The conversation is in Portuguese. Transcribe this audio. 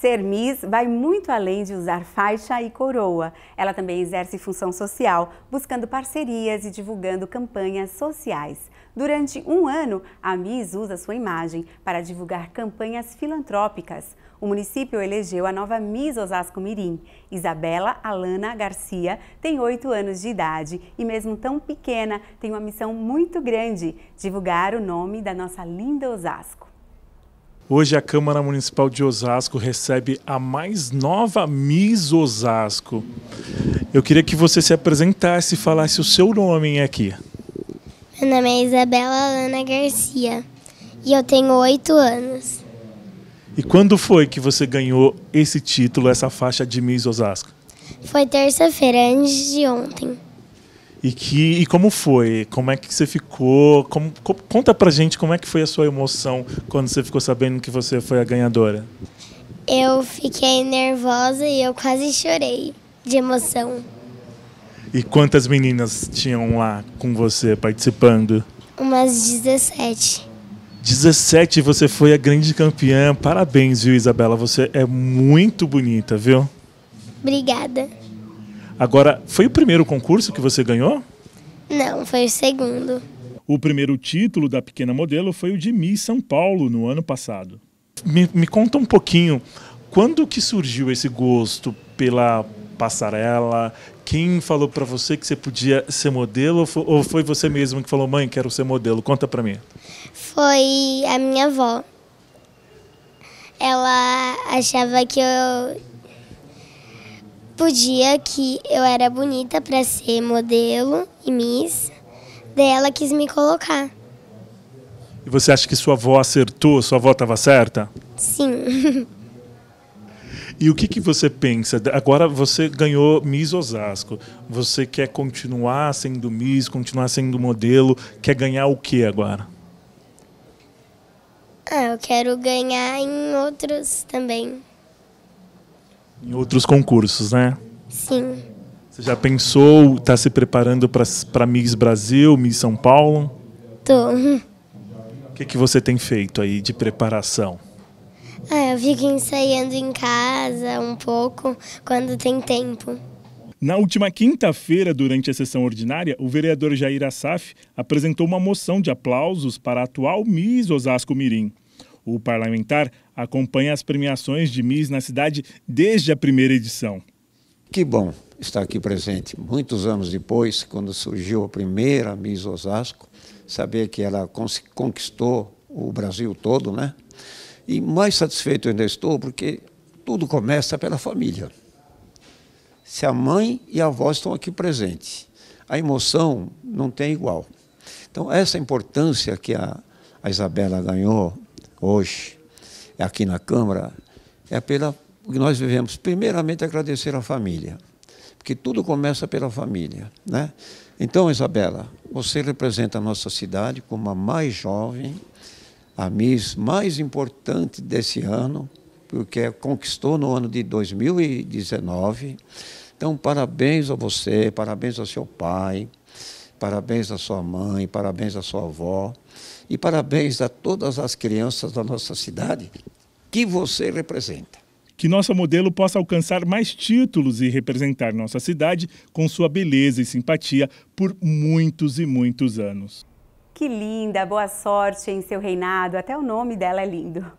Ser Miss vai muito além de usar faixa e coroa. Ela também exerce função social, buscando parcerias e divulgando campanhas sociais. Durante um ano, a Miss usa sua imagem para divulgar campanhas filantrópicas. O município elegeu a nova Miss Osasco Mirim. Isabela Alana Garcia tem oito anos de idade e, mesmo tão pequena, tem uma missão muito grande: divulgar o nome da nossa linda Osasco. Hoje a Câmara Municipal de Osasco recebe a mais nova Miss Osasco. Eu queria que você se apresentasse e falasse o seu nome aqui. Meu nome é Isabela Ana Garcia e eu tenho oito anos. E quando foi que você ganhou esse título, essa faixa de Miss Osasco? Foi terça-feira, antes de ontem. E, que, e como foi? Como é que você ficou? Como, conta pra gente como é que foi a sua emoção quando você ficou sabendo que você foi a ganhadora. Eu fiquei nervosa e eu quase chorei de emoção. E quantas meninas tinham lá com você participando? Umas 17. 17 você foi a grande campeã. Parabéns, viu, Isabela? Você é muito bonita, viu? Obrigada. Agora, foi o primeiro concurso que você ganhou? Não, foi o segundo. O primeiro título da Pequena Modelo foi o de Miss São Paulo, no ano passado. Me, me conta um pouquinho, quando que surgiu esse gosto pela passarela? Quem falou para você que você podia ser modelo? Ou foi você mesmo que falou, mãe, quero ser modelo? Conta para mim. Foi a minha avó. Ela achava que eu podia, dia que eu era bonita para ser modelo e Miss, daí ela quis me colocar. E você acha que sua avó acertou? Sua avó estava certa? Sim. E o que, que você pensa? Agora você ganhou Miss Osasco. Você quer continuar sendo Miss, continuar sendo modelo? Quer ganhar o que agora? Ah, eu quero ganhar em outros também em outros concursos, né? Sim. Você já pensou, está se preparando para Miss Brasil, Miss São Paulo? Tô. O que, que você tem feito aí de preparação? Ah, eu fico ensaiando em casa um pouco, quando tem tempo. Na última quinta-feira, durante a sessão ordinária, o vereador Jair Assaf apresentou uma moção de aplausos para a atual Miss Osasco Mirim. O parlamentar acompanha as premiações de Miss na cidade desde a primeira edição. Que bom estar aqui presente. Muitos anos depois, quando surgiu a primeira Miss Osasco, saber que ela conquistou o Brasil todo, né? E mais satisfeito ainda estou porque tudo começa pela família. Se a mãe e a avó estão aqui presentes, a emoção não tem igual. Então, essa importância que a, a Isabela ganhou hoje aqui na Câmara é pela que nós vivemos. Primeiramente, agradecer à família, porque tudo começa pela família. Né? Então, Isabela, você representa a nossa cidade como a mais jovem, a Miss mais importante desse ano, porque conquistou no ano de 2019. Então, parabéns a você, parabéns ao seu pai. Parabéns à sua mãe, parabéns à sua avó e parabéns a todas as crianças da nossa cidade que você representa. Que nosso modelo possa alcançar mais títulos e representar nossa cidade com sua beleza e simpatia por muitos e muitos anos. Que linda, boa sorte em seu reinado, até o nome dela é lindo.